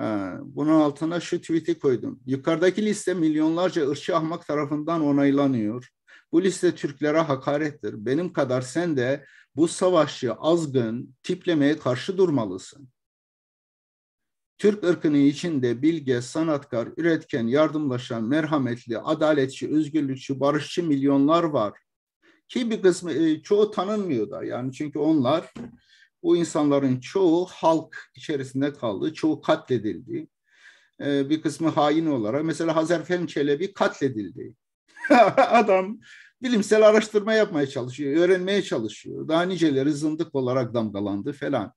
Ee, bunun altına şu tweet'i koydum. Yukarıdaki liste milyonlarca ırkçı ahmak tarafından onaylanıyor. Bu liste Türklere hakarettir. Benim kadar sen de bu savaşçı azgın tiplemeye karşı durmalısın. Türk ırkının içinde bilge, sanatkar, üretken, yardımlaşan, merhametli, adaletçi, özgürlükçü, barışçı milyonlar var. Ki bir kısmı e, çoğu tanınmıyor da yani çünkü onlar bu insanların çoğu halk içerisinde kaldı, çoğu katledildi. E, bir kısmı hain olarak. Mesela Hazerfen Çelebi katledildi. Adam bilimsel araştırma yapmaya çalışıyor, öğrenmeye çalışıyor. Daha niceleri zındık olarak damgalandı falan.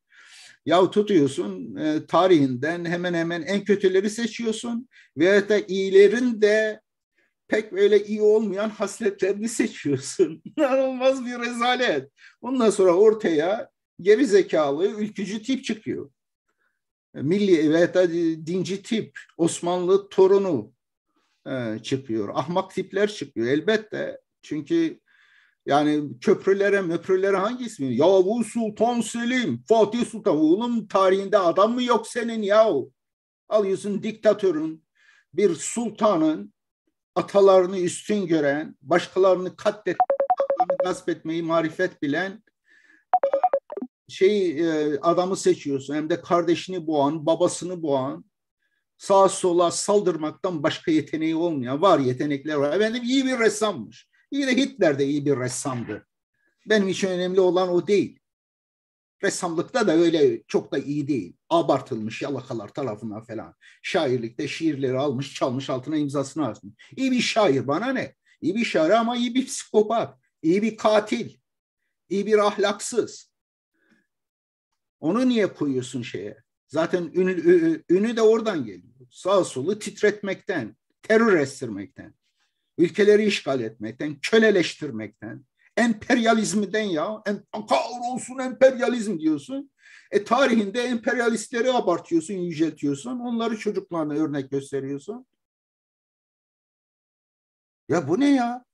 Ya tutuyorsun e, tarihinden hemen hemen en kötüleri seçiyorsun veya da iyilerin de pek böyle iyi olmayan hasletlerini seçiyorsun. İnanılmaz bir rezalet. Ondan sonra ortaya geri zekalı, ülkücü tip çıkıyor. Milli veya da dinci tip, Osmanlı torunu e, çıkıyor. Ahmak tipler çıkıyor elbette. Çünkü yani köprülere, möprülere hangi ismi? Yahu Sultan Selim, Fatih Sultan. Oğlum tarihinde adam mı yok senin yahu? Alıyorsun diktatörün, bir sultanın atalarını üstün gören, başkalarını katleten, gasp etmeyi marifet bilen şey e, adamı seçiyorsun hem de kardeşini boğan, babasını boğan, sağa sola saldırmaktan başka yeteneği olmayan var yetenekler var. Efendim iyi bir ressammış. İyi de Hitler de iyi bir ressamdı. Benim için önemli olan o değil. Ressamlıkta da öyle çok da iyi değil. Abartılmış yalakalar tarafından falan. Şairlikte şiirleri almış, çalmış, altına imzasını asmış. İyi bir şair bana ne? İyi bir şair ama iyi bir psikopat, iyi bir katil, iyi bir ahlaksız onu niye koyuyorsun şeye? Zaten ünü, ünü de oradan geliyor. Sağ solu titretmekten, terör estirmekten, ülkeleri işgal etmekten, köleleştirmekten, emperyalizmden ya. Em, olsun emperyalizm diyorsun. E tarihinde emperyalistleri abartıyorsun, yüceltiyorsun. Onları çocuklarına örnek gösteriyorsun. Ya bu ne ya?